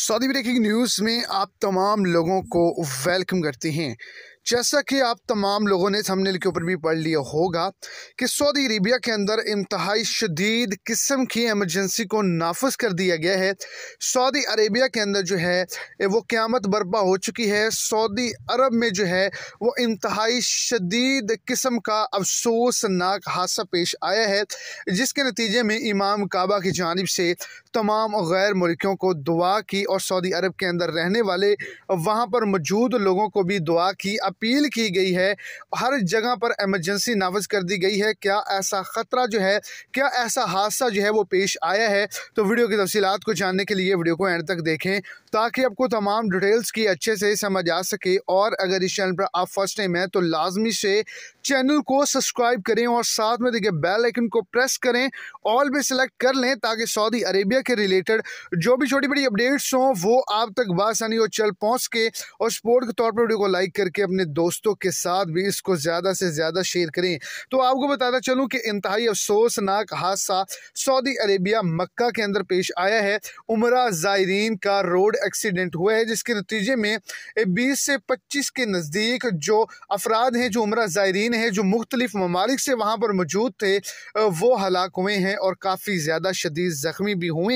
Saudi breaking news में आप तमाम लोगों को वेलकम करते हैं जैसा कि आप तमाम लोगों ने थंबनेल के ऊपर भी पढ़ लिया होगा कि सऊदी अरेबिया के अंदर इंतहाई शदीद किस्म की एमरजेंसी को नाफज कर दिया गया है सऊदी अरेबिया के अंदर जो है वो क़्यामत बर्पा हो चुकी है सऊदी अरब में जो है वो इंतहाई शदीद किस्म का अफसोसनाक हादसा पेश आया है जिसके नतीजे में इमाम काबा की जानब से तमाम गैर मुल्कियों को दुआ की और सऊदी अरब के अंदर रहने वाले वहाँ पर मौजूद लोगों को भी दुआ की अपील की गई है हर जगह पर एमरजेंसी नावज कर दी गई है क्या ऐसा ख़तरा जो है क्या ऐसा हादसा जो है वो पेश आया है तो वीडियो की तफसीत को जानने के लिए वीडियो को एंड तक देखें ताकि आपको तमाम डिटेल्स की अच्छे से समझ आ सके और अगर इस चैनल पर आप फर्स्ट टाइम हैं तो लाजमी से चैनल को सब्सक्राइब करें और साथ में देखिए बेल आइकन को प्रेस करें ऑल में सेलेक्ट कर लें ताकि सऊदी अरेबिया के रिलेटेड जो भी छोटी बड़ी अपडेट्स हों वो आप तक बासानी और चल पहुँच के और सपोर्ट के तौर पर वीडियो को लाइक करके अपने अपने दोस्तों के साथ भी इसको ज़्यादा से ज़्यादा शेयर करें तो आपको बताता चलूँ कि इंतहाई अफसोसनाक हादसा सऊदी अरेबिया मक्का के अंदर पेश आया है उमरा ज़ायरीन का रोड एक्सीडेंट हुआ है जिसके नतीजे में बीस से पच्चीस के नज़दीक जो अफराद हैं जो उम्र ज़ायरीन हैं जो मुख्तलिफ़ ममालिक से वहाँ पर मौजूद थे वो हलाक हुए हैं और काफ़ी ज़्यादा शदीद ज़ख्मी भी हुए